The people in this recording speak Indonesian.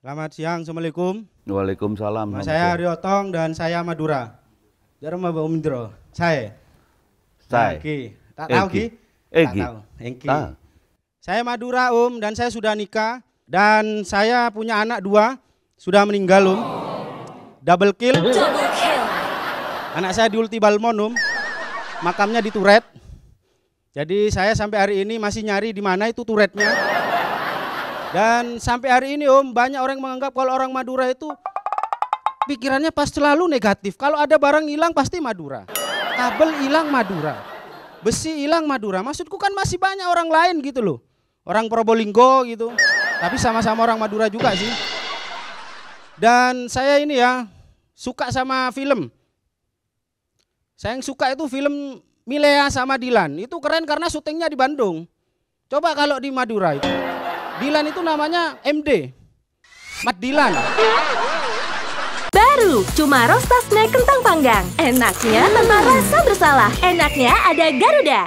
Selamat siang, Assalamualaikum. Waalaikumsalam. Nama saya Tong dan saya Madura. Jarum Mbak Umindro. Saya. Saya. Ki. Tak tahu Ki. Egi. Tak tahu. Saya Madura Om um, dan saya sudah nikah dan saya punya anak dua sudah meninggal Om. Um. Double kill. Double kill. Anak saya di Ulti Balmon Om. Makamnya di Turet. Jadi saya sampai hari ini masih nyari di mana itu Turetnya. Dan sampai hari ini Om, banyak orang menganggap kalau orang Madura itu pikirannya pasti selalu negatif. Kalau ada barang hilang pasti Madura. Kabel hilang Madura. Besi hilang Madura. Maksudku kan masih banyak orang lain gitu loh. Orang Probolinggo gitu. Tapi sama-sama orang Madura juga sih. Dan saya ini ya suka sama film. Saya yang suka itu film Milea sama Dilan. Itu keren karena syutingnya di Bandung. Coba kalau di Madura itu. Dilan itu namanya MD. Mat Dilan. Baru, cuma Rosta Snack Kentang Panggang. Enaknya tanpa rasa bersalah. Enaknya ada Garuda.